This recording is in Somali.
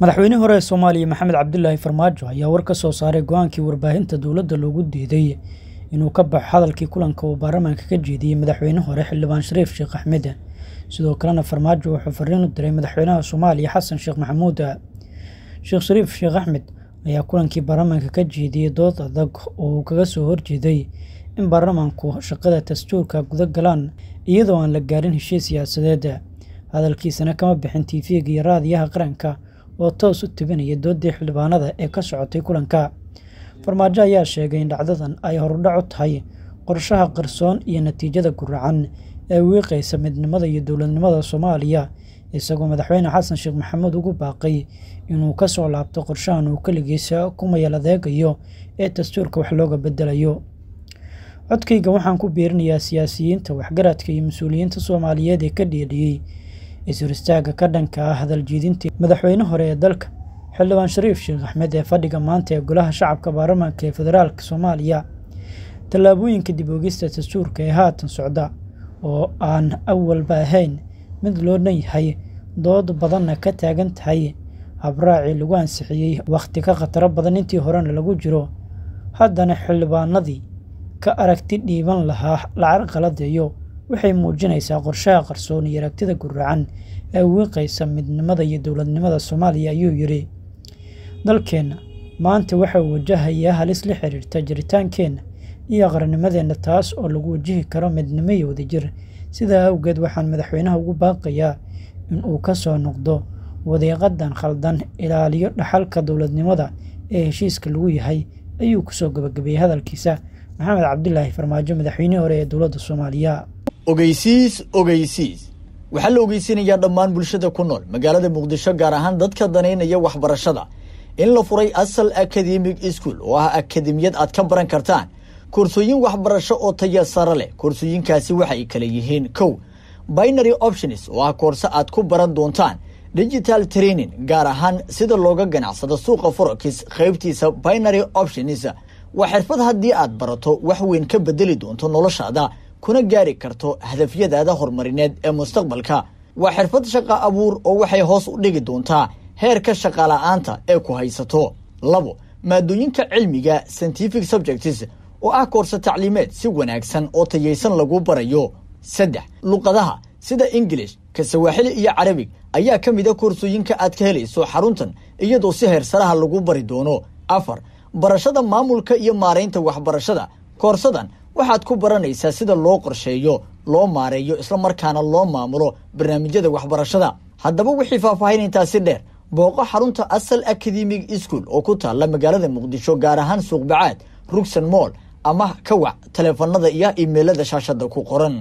madaxweynihii hore ee soomaaliya maxamed cabdulaahi farmaajo ayaa war ka soo saaray go-aankii warbaahinta dowladda loogu diiday inuu ka baxo hadalkii kulanka uu baarlamaanka ka jeediyey madaxweyne hore xildhibaan shariif sheekh axmed sidoo kalena farmaajo wuxuu fariin u diray madaxweynaha soomaaliya xasan sheekh maxamuud sheekh shariif sheekh axmed ayaa kulankii baarlamaanka ka jeediyey dood adag oo uu kaga soo horjeeday in baarlamaanku shaqada dastuurka guda galaan iyadoo aan la gaarin heshiis siyaasadeed hadalkiisana kama bixin tiifiga iyo raadiyaha qaranka oo toos u teganaya doodii xildhibaanada ee ka socotay kulanka farmaajo ayaa sheegay in dhacdadan ay horudhac u tahay qorshaha qarsoon iyo natiijada guracan ee wiiqaysa midnimada iyo dowladnimada soomaaliya isagoo madaxweyne xasan sheekh maxamuud ugu baaqay inuu ka soo laabto qorshahan uu keligiisa ku mayal adeegayo ee dastuurka wax looga bedelayo codkayga waxaan ku biirinayaa siyaasiyiinta waxgaradka iyo mas-uuliyiinta soomaaliyeed ee ka dhiidhiyey is-hor ka dhanka ah hadal jiidintii madaxweyne hore ee dalka xildhibaan shariif sheekh axmed ee fadhiga maanta ee golaha shacabka baarlamaanka ee federaalka soomaaliya tallaabooyinka dib oogista dastuurka ee haatan socda oo aan awalba ahayn mid loo dhan yahay dood badanna ka taagan tahay habraacii lagu ansixiyey wakhti ka khataro badan intii horena lagu jiro haddana xildhibaanadii ka aragti dhiiban lahaa lacar qaladeeyo waxay muujinaysaa qorshaha qarsoon iyo aragtida guracan ee wiiqaysa midnimada iyo dowladnimada soomaaliya ayuu yidhi dalkeenna maanta waxa uu wajahayaa halis la xiriirta jiritaankeenna iyo qarannimadeenna taas oo lagu wajihi karo midnimo iyo wadajir sidaa awgeed waxaan madaxweynaha ugu baaqayaa in uu ka soo noqdo wadeeqadan khaldan ilaaliyo dhaxalka dowladnimada ee heshiiska lagu yahay ayuu kusoo gabagabeeyey hadalkiisa maxamed cabdilaahi farmaajo madaxweynihii hore ee dowladda soomaaliya ogeysiis ogeysiis waxaa la ogeysiinayaa dhammaan bulshada ku nool magaalada muqdisho gaar ahaan dadka danaynaya waxbarashada in la furay asal akademig ischool oo ah akademiyad aad ka baran kartaan koorsooyin waxbarasho oo taya sare leh koorsooyinkaasi waxa ay kale yihiin kow binary options oo ah koorse aad ku baran doontaan digital training gaar ahaan sida looga ganacsado suuqa forex qaybtiisa binary options waa xirfad haddii aad barato wax weyn ka bedeli doonto noloshaada kuna gaari karto hadafyadaada horumarineed ee mustaqbalka waa xirfad shaqa abuur oo waxay hoos u dhigi doontaa heerka shaqala'aanta ee ku haysato labo maadooyinka cilmiga scientific subjects oo ah koorse tacliimeed si wanaagsan oo tayaysan lagu barayo saddex luqadaha sida ingilish ka sawaaxili iyo carabig ayaa ka mid a ah koorsooyinka aad ka helayso xaruntan iyadoo si heersaraha lagu bari doono afar barashada maamulka iyo maaraynta waxbarashada koorsadan waxaad ku baranaysaa sida loo qorsheeyo loo maareeyo isla markaana loo maamulo barnaamijyada waxbarashada haddaba wixii faahfaahin intaasi dheer booqo xarunta asal academic school oo ku taalla magaalada muqdisho gaar ahaan suuq bacaad rugsan moll ama kawac taleefanada iyo imeelada shaashadda ku qoran